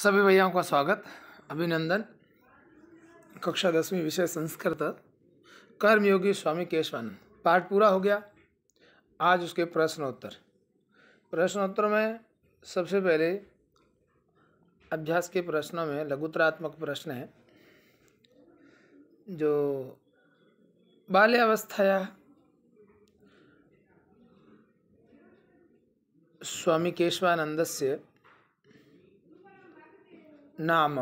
सभी भैयाओं का स्वागत अभिनंदन कक्षा दसवीं विषय संस्कृत कर्मयोगी स्वामी केशवानंद पाठ पूरा हो गया आज उसके प्रश्नोत्तर प्रश्नोत्तर में सबसे पहले अभ्यास के प्रश्नों में लघुतरात्मक प्रश्न है जो बाल्यावस्थाया स्वामी केशवानंद से नाम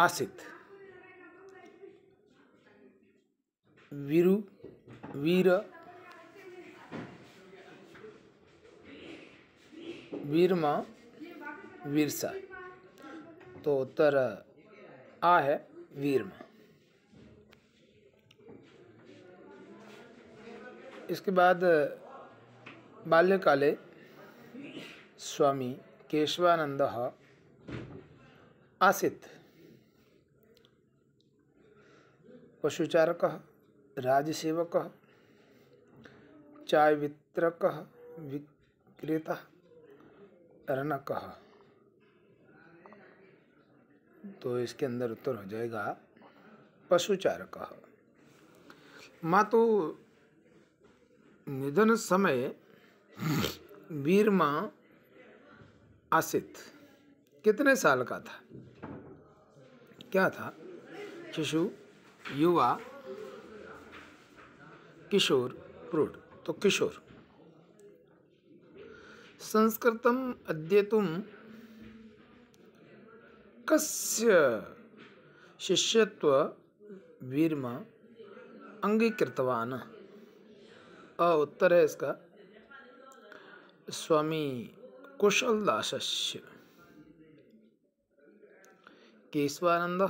आसित वीरु वीर वीरम वीरसा तो उत्तर आ है वीरम इसके बाद बाल्यकाले स्वामी केशवानंद आसित पशुचारक राजसेवक चाय वितरक विक्रेता रनक तो इसके अंदर उत्तर हो जाएगा पशुचारक माँ तो निधन समय वीर माँ आसित कितने साल का था क्या था शिशु युवा किशोर प्रूड तो किशोर संस्कृतम अध्येतुम कस्य शिष्यत्व वीरम अंगीकृतवान अ उत्तर है इसका स्वामी कुशल केशवानंद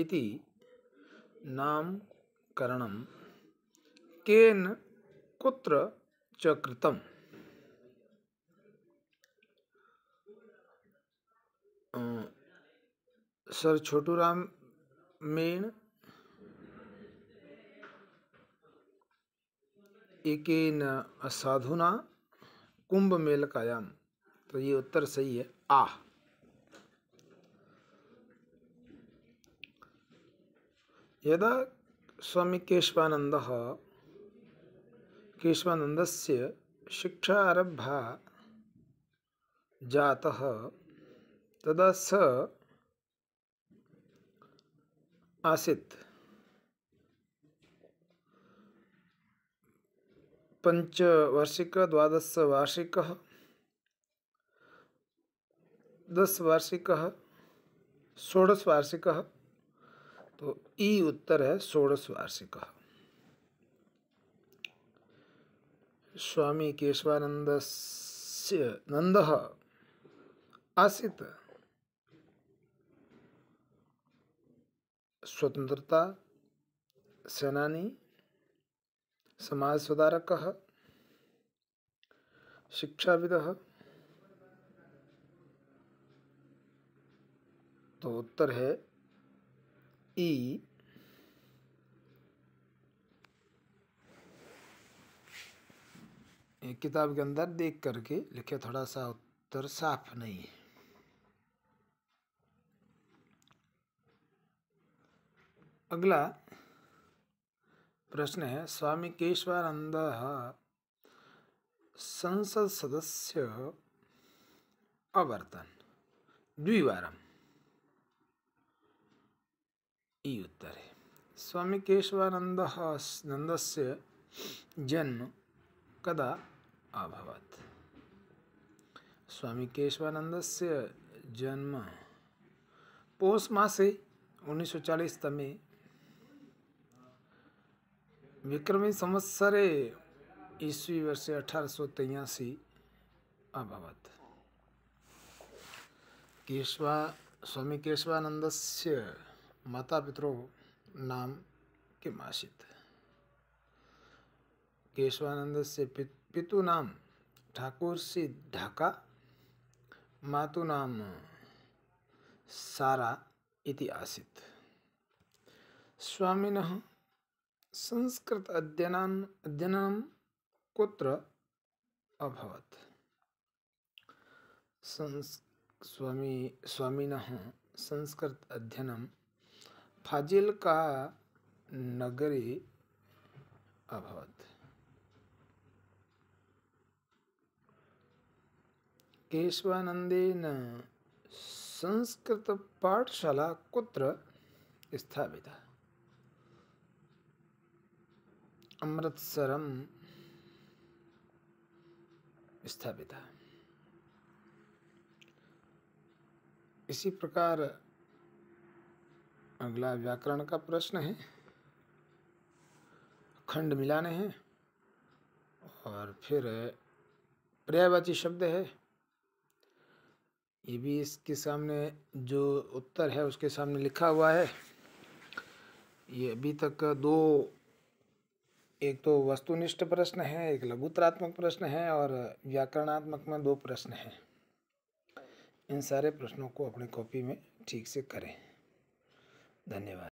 इति नामकरणं केन कुत्र च कृतम् सर राम मेन एक साधुना कुंभ मेल कायाम तो ये उत्तर सही है आ यदा स्वामी केशवानंद केशवानन्दस्य शिक्षा आरभ जाता तदा सः आसीत् पञ्चवार्षिकः द्वादशवार्षिकः दशवार्षिकः षोडशवार्षिकः तो ई उत्तर है षोड़श वार्षिक स्वामी केशवानंद नंद आसित स्वतंत्रता सेनानी समाज सुधारक शिक्षाविद तो उत्तर है E किताब के अंदर देख करके लिखे थोड़ा सा उत्तर साफ नहीं है अगला प्रश्न है स्वामी केशवानंद संसद सदस्य अवर्तन द्विवारम उत्तर है स्वामी केशवानंद नंद से जन्म कदा अभवत स्वामी केशवानंद से जन्म पौष मासे 1940 तमे विक्रमी संवत्सरे ईस्वी वर्षे अठारह सौ तेयासी अभवत केशवा स्वामी केशवानंद से माता पितरों नाम के मासित केशवानंद से पितु नाम ठाकुर से ढाका मातु नाम सारा इति आसित स्वामीन संस्कृत अध्ययन अध्ययन कुत्र अभवत स्वामी स्वामीन संस्कृत अध्ययन फाजिल का नगरी अभवत केशवानंदेन संस्कृत पाठशाला कुत्र स्थापित अमृतसरम स्थापित इसी प्रकार अगला व्याकरण का प्रश्न है खंड मिलाने हैं और फिर पर्यायवाची शब्द है ये भी इसके सामने जो उत्तर है उसके सामने लिखा हुआ है ये अभी तक दो एक तो वस्तुनिष्ठ प्रश्न है एक लघुतरात्मक प्रश्न है और व्याकरणात्मक में दो प्रश्न हैं इन सारे प्रश्नों को अपनी कॉपी में ठीक से करें धन्यवाद